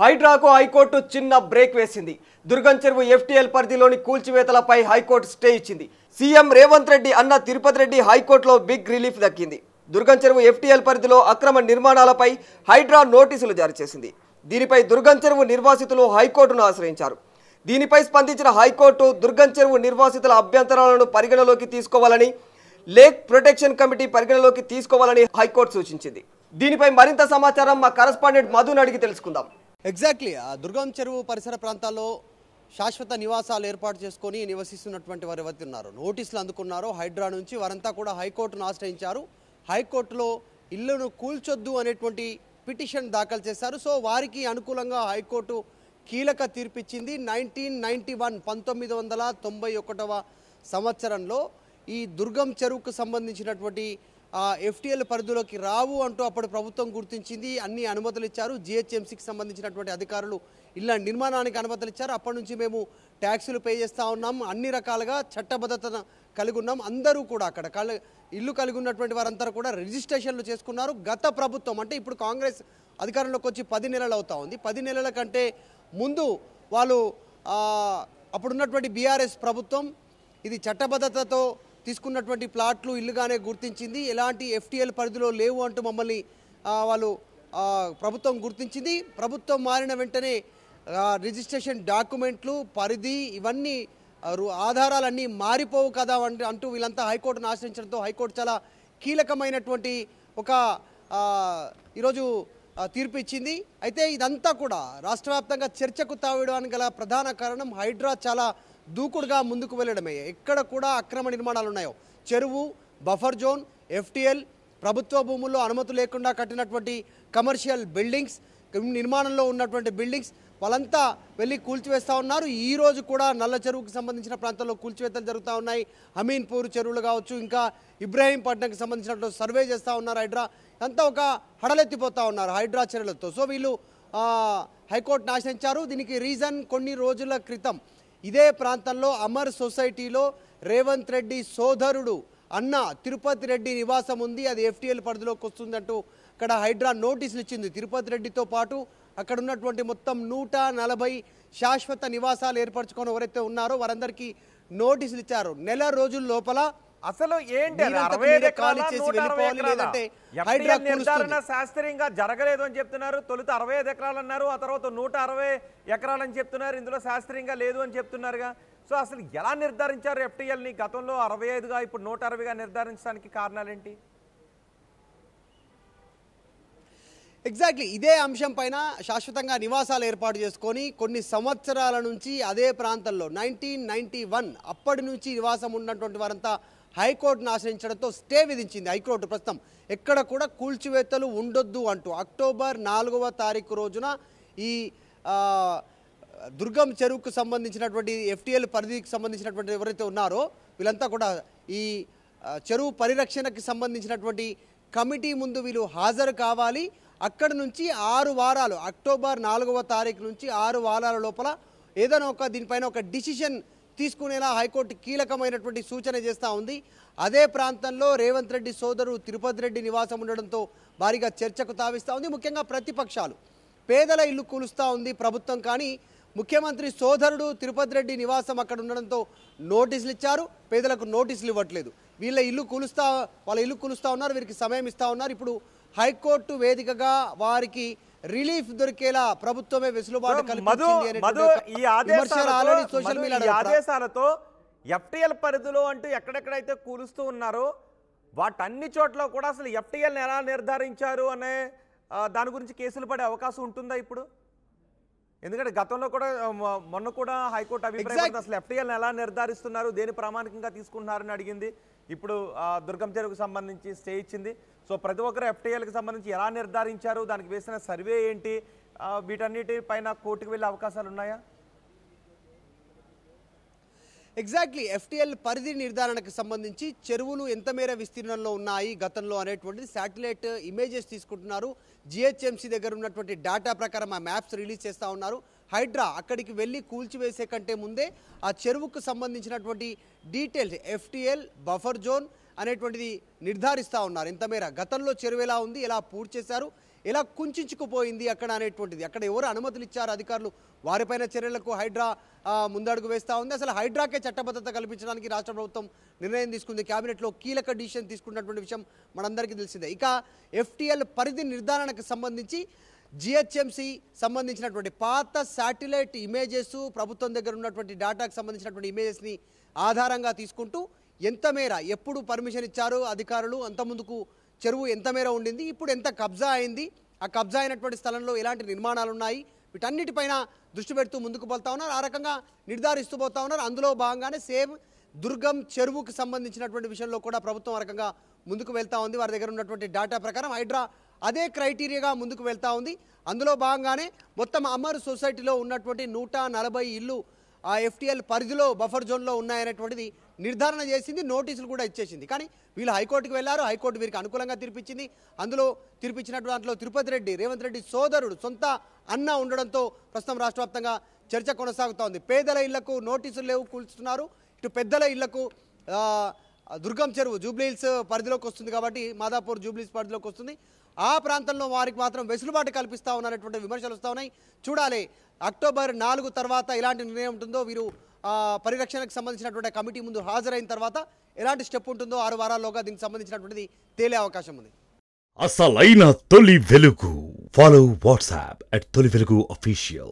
హైడ్రాకు high court చిన్న break వేసింది దుర్గం Cheruvu FTL పరిధిలోని కూల్చివేతలపై హైకోర్టు స్టే ఇచ్చింది సీఎం రేవంత్ రెడ్డి అన్న తిరుపతి రెడ్డి హైకోర్టులో బిగ్ రిలీఫ్ దక్కింది దుర్గం చెరువు ఎఫ్టీఎల్ పరిధిలో అక్రమ నిర్మాణాలపై హైడ్రా నోటీసులు జారీ చేసింది దీనిపై దుర్గం చెరువు నిర్వాసితులు హైకోర్టును ఆశ్రయించారు దీనిపై స్పందించిన హైకోర్టు దుర్గం చెరువు నిర్వాసితుల అభ్యంతరాలను పరిగణలోకి తీసుకోవాలని లేక్ ప్రొటెక్షన్ కమిటీ పరిగణలోకి తీసుకోవాలని హైకోర్టు సూచించింది దీనిపై మరింత సమాచారం మా కరస్పాండెంట్ మధుని అడిగి తెలుసుకుందాం ఎగ్జాక్ట్లీ ఆ దుర్గం చెరువు పరిసర ప్రాంతాల్లో శాశ్వత నివాసాలు ఏర్పాటు చేసుకొని నివసిస్తున్నటువంటి వారు ఎవరి ఉన్నారు నోటీసులు అందుకున్నారు హైడ్రా నుంచి వారంతా కూడా హైకోర్టును ఆశ్రయించారు హైకోర్టులో ఇళ్లను కూల్చొద్దు అనేటువంటి పిటిషన్ దాఖలు చేశారు సో వారికి అనుకూలంగా హైకోర్టు కీలక తీర్పిచ్చింది నైన్టీన్ నైంటీ వన్ పంతొమ్మిది వందల తొంభై ఒకటవ సంవత్సరంలో ఈ దుర్గం చెరువుకు సంబంధించినటువంటి ఎఫ్టీఎల్ పరిధిలోకి రావు అంటూ అప్పుడు ప్రభుత్వం గుర్తించింది అన్ని అనుమతులు ఇచ్చారు జిహెచ్ఎంసీకి సంబంధించినటువంటి అధికారులు ఇలా నిర్మాణానికి అనుమతులు ఇచ్చారు అప్పటి నుంచి మేము ట్యాక్సులు పే చేస్తూ ఉన్నాం అన్ని రకాలుగా చట్టబద్ధత కలిగి ఉన్నాం అందరూ కూడా అక్కడ ఇల్లు కలిగి ఉన్నటువంటి వారంతా కూడా రిజిస్ట్రేషన్లు చేసుకున్నారు గత ప్రభుత్వం అంటే ఇప్పుడు కాంగ్రెస్ అధికారంలోకి వచ్చి పది నెలలు అవుతా ఉంది పది నెలల కంటే ముందు వాళ్ళు అప్పుడున్నటువంటి బీఆర్ఎస్ ప్రభుత్వం ఇది చట్టబద్ధతతో తీసుకున్నటువంటి ప్లాట్లు ఇల్లుగానే గుర్తించింది ఎలాంటి ఎఫ్టీఎల్ పరిధిలో లేవు అంటూ మమ్మల్ని వాళ్ళు ప్రభుత్వం గుర్తించింది ప్రభుత్వం మారిన వెంటనే రిజిస్ట్రేషన్ డాక్యుమెంట్లు పరిధి ఇవన్నీ ఆధారాలన్నీ మారిపోవు కదా అంటూ వీళ్ళంతా హైకోర్టును ఆశ్రయించడంతో హైకోర్టు చాలా కీలకమైనటువంటి ఒక ఈరోజు తీర్పు ఇచ్చింది అయితే ఇదంతా కూడా రాష్ట్ర చర్చకు తావిడానికి గల ప్రధాన కారణం హైడ్రా చాలా దూకుడుగా ముందుకు వెళ్ళడమే ఎక్కడ కూడా అక్రమ నిర్మాణాలు ఉన్నాయో చెరువు బఫర్ జోన్ ఎఫ్టీఎల్ ప్రభుత్వ భూముల్లో అనుమతి లేకుండా కట్టినటువంటి కమర్షియల్ బిల్డింగ్స్ నిర్మాణంలో ఉన్నటువంటి బిల్డింగ్స్ వాళ్ళంతా వెళ్ళి కూల్చివేస్తూ ఉన్నారు ఈ రోజు కూడా నల్ల చెరువుకు సంబంధించిన ప్రాంతాల్లో కూల్చివేతలు జరుగుతూ ఉన్నాయి అమీన్పూర్ చెరువులు కావచ్చు ఇంకా ఇబ్రాహీంపట్నంకి సంబంధించినటువంటి సర్వే చేస్తూ ఉన్నారు హైడ్రా అంతా ఒక హడలెత్తిపోతూ ఉన్నారు హైడ్రా చర్యలతో సో వీళ్ళు హైకోర్టు నాశనించారు దీనికి రీజన్ కొన్ని రోజుల క్రితం ఇదే ప్రాంతంలో అమర్ సొసైటీలో రేవంత్ రెడ్డి సోదరుడు అన్న తిరుపతి రెడ్డి నివాసం ఉంది అది ఎఫ్టీఎల్ పరిధిలోకి వస్తుందంటూ అక్కడ హైడ్రా నోటీసులు ఇచ్చింది తిరుపతి రెడ్డితో పాటు అక్కడ ఉన్నటువంటి మొత్తం నూట నలభై శాశ్వత నివాసాలు ఏర్పరచుకొని ఎవరైతే ఉన్నారో వారందరికీ నోటీసులు ఇచ్చారు నెల రోజుల లోపల అసలు ఏంటి నిర్ధారణ శాస్త్రీయంగా జరగలేదు అని చెప్తున్నారు తొలుత అరవై ఐదు ఎకరాలు అన్నారు ఆ తర్వాత నూట అరవై ఎకరాలు అని చెప్తున్నారు ఇందులో శాస్త్రీయంగా లేదు అని చెప్తున్నారుగా సో అసలు ఎలా నిర్ధారించారు ఎఫ్టీఎల్ ని గతంలో అరవై ఐదుగా ఇప్పుడు నూట అరవైగా నిర్ధారించడానికి కారణాలేంటి ఎగ్జాక్ట్లీ ఇదే అంశం పైన శాశ్వతంగా నివాసాలు ఏర్పాటు చేసుకొని కొన్ని సంవత్సరాల నుంచి అదే ప్రాంతంలో నైన్టీన్ నైన్టీ వన్ అప్పటి నుంచి నివాసం ఉన్నటువంటి వారంతా హైకోర్టును ఆశ్రయించడంతో స్టే విధించింది హైకోర్టు ప్రస్తుతం ఎక్కడ కూడా కూల్చివేతలు ఉండొద్దు అంటూ అక్టోబర్ నాలుగవ తారీఖు రోజున ఈ దుర్గం చెరువుకు సంబంధించినటువంటి ఎఫ్టీఎల్ పరిధికి సంబంధించినటువంటి ఎవరైతే ఉన్నారో వీళ్ళంతా కూడా ఈ చెరువు పరిరక్షణకి సంబంధించినటువంటి కమిటీ ముందు వీళ్ళు హాజరు కావాలి అక్కడ నుంచి ఆరు వారాలు అక్టోబర్ నాలుగవ తారీఖు నుంచి ఆరు వారాల లోపల ఏదైనా ఒక దీనిపైన ఒక డిసిషన్ తీసుకునేలా హైకోర్టు కీలకమైనటువంటి సూచన చేస్తూ ఉంది అదే ప్రాంతంలో రేవంత్ రెడ్డి సోదరు తిరుపతి రెడ్డి నివాసం ఉండడంతో భారీగా చర్చకు తావిస్తూ ఉంది ముఖ్యంగా ప్రతిపక్షాలు పేదల ఇల్లు కూలుస్తూ ఉంది ప్రభుత్వం కానీ ముఖ్యమంత్రి సోదరుడు తిరుపతి రెడ్డి నివాసం అక్కడ ఉండడంతో నోటీసులు ఇచ్చారు పేదలకు నోటీసులు ఇవ్వట్లేదు వీళ్ళ ఇల్లు కూలుస్తా వాళ్ళ ఇల్లు కూలుస్తూ ఉన్నారు వీరికి సమయం ఇస్తూ ఉన్నారు ఇప్పుడు హైకోర్టు వేదికగా వారికి రిలీఫ్ దొరికేలా ప్రభుత్వమే వెసులుబాటు ఈ ఆదేశాలతో ఎఫ్టీఎల్ పరిధిలో అంటూ ఎక్కడెక్కడైతే కూలుస్తూ ఉన్నారో వాటన్ని చోట్ల కూడా అసలు ఎఫ్టీఎల్ని ఎలా నిర్ధారించారు అనే దాని గురించి కేసులు పడే అవకాశం ఉంటుందా ఇప్పుడు ఎందుకంటే గతంలో కూడా మొన్న కూడా హైకోర్టు అభిప్రాయం అసలు ఎఫ్టిఎల్ ఎలా నిర్ధారిస్తున్నారు దేని ప్రామాణికంగా తీసుకుంటున్నారని అడిగింది ఇప్పుడు దుర్గం చెరువుకు సంబంధించి స్టే ఇచ్చింది సో ప్రతి ఒక్కరు ఎఫ్టీఐలకు సంబంధించి ఎలా నిర్ధారించారు దానికి వేసిన సర్వే ఏంటి వీటన్నిటి పైన కోర్టుకు వెళ్ళే అవకాశాలు ఉన్నాయా ఎగ్జాక్ట్లీ ఎఫ్టీఎల్ పరిధి నిర్ధారణకు సంబంధించి చెరువులు ఎంత మేర విస్తీర్ణంలో ఉన్నాయి గతంలో అనేటువంటిది శాటిలైట్ ఇమేజెస్ తీసుకుంటున్నారు జిహెచ్ఎంసీ దగ్గర ఉన్నటువంటి డేటా ప్రకారం ఆ మ్యాప్స్ రిలీజ్ చేస్తూ ఉన్నారు హైడ్రా అక్కడికి వెళ్ళి కూల్చివేసే కంటే ముందే ఆ చెరువుకు సంబంధించినటువంటి డీటెయిల్స్ ఎఫ్టీఎల్ బఫర్ జోన్ అనేటువంటిది నిర్ధారిస్తూ ఉన్నారు ఇంతమేర గతంలో చెరువు ఉంది ఎలా పూర్తి చేశారు ఎలా కుంచుకుపోయింది అక్కడ అనేటువంటిది అక్కడ ఎవరు అనుమతులు ఇచ్చారు అధికారులు వారిపైన చర్యలకు హైడ్రా ముందడుగు వేస్తూ ఉంది అసలు హైడ్రాకే చట్టబద్ధత కల్పించడానికి రాష్ట్ర ప్రభుత్వం నిర్ణయం తీసుకుంది క్యాబినెట్లో కీలక డిసిషన్ తీసుకున్నటువంటి విషయం మనందరికీ తెలిసిందే ఇక ఎఫ్టీఎల్ పరిధి నిర్ధారణకు సంబంధించి జిహెచ్ఎంసి సంబంధించినటువంటి పాత శాటిలైట్ ఇమేజెస్ ప్రభుత్వం దగ్గర ఉన్నటువంటి డేటాకు సంబంధించినటువంటి ఇమేజెస్ని ఆధారంగా తీసుకుంటూ ఎంత మేర ఎప్పుడు పర్మిషన్ ఇచ్చారు అధికారులు అంత ముందుకు చెరువు ఎంత మేర ఉండింది ఇప్పుడు ఎంత కబ్జా అయింది ఆ కబ్జా అయినటువంటి స్థలంలో ఎలాంటి నిర్మాణాలు ఉన్నాయి వీటన్నిటిపైన దృష్టి పెడుతూ ముందుకు పోతా ఉన్నారు ఆ రకంగా నిర్ధారిస్తూ పోతా ఉన్నారు అందులో భాగంగానే సేమ్ దుర్గం చెరువుకు సంబంధించినటువంటి విషయంలో కూడా ప్రభుత్వం రకంగా ముందుకు వెళ్తా ఉంది వారి దగ్గర ఉన్నటువంటి డేటా ప్రకారం హైడ్రా అదే క్రైటీరియాగా ముందుకు వెళ్తా ఉంది అందులో భాగంగానే మొత్తం అమర్ సొసైటీలో ఉన్నటువంటి నూట నలభై ఇల్లు ఆ ఎఫ్టీఎల్ పరిధిలో బఫర్ జోన్లో ఉన్నాయనేటువంటిది నిర్ధారణ చేసింది నోటీసులు కూడా ఇచ్చేసింది కానీ వీళ్ళు హైకోర్టుకు వెళ్ళారు హైకోర్టు వీరికి అనుకూలంగా తీర్పిచ్చింది అందులో తీర్పిచ్చిన దాంట్లో తిరుపతి రెడ్డి రేవంత్ రెడ్డి సోదరుడు సొంత అన్న ఉండడంతో ప్రస్తుతం రాష్ట్ర చర్చ కొనసాగుతోంది పేదల ఇళ్లకు నోటీసులు లేవు కూల్చుతున్నారు ఇటు పెద్దల ఇళ్లకు దుర్గం చెరువు జూబ్లీహిల్స్ పరిధిలోకి వస్తుంది కాబట్టి మాదాపూర్ జూబ్లీస్ పరిధిలోకి వస్తుంది ఆ ప్రాంతంలో వారికి మాత్రం వెసులుబాటు కల్పిస్తూ ఉన్నటువంటి విమర్శలు వస్తూ ఉన్నాయి చూడాలి అక్టోబర్ నాలుగు తర్వాత ఇలాంటి నిర్ణయం ఉంటుందో వీరు పరిరక్షణకు సంబంధించినటువంటి కమిటీ ముందు హాజరైన తర్వాత ఎలాంటి స్టెప్ ఉంటుందో ఆరు వారాల్లోగా దీనికి సంబంధించినటువంటిది తేలే అవకాశం ఉంది అసలైన తొలి వెలుగు ఫాలో వాట్సాప్ అట్ తొలి వెలుగు అఫీషియల్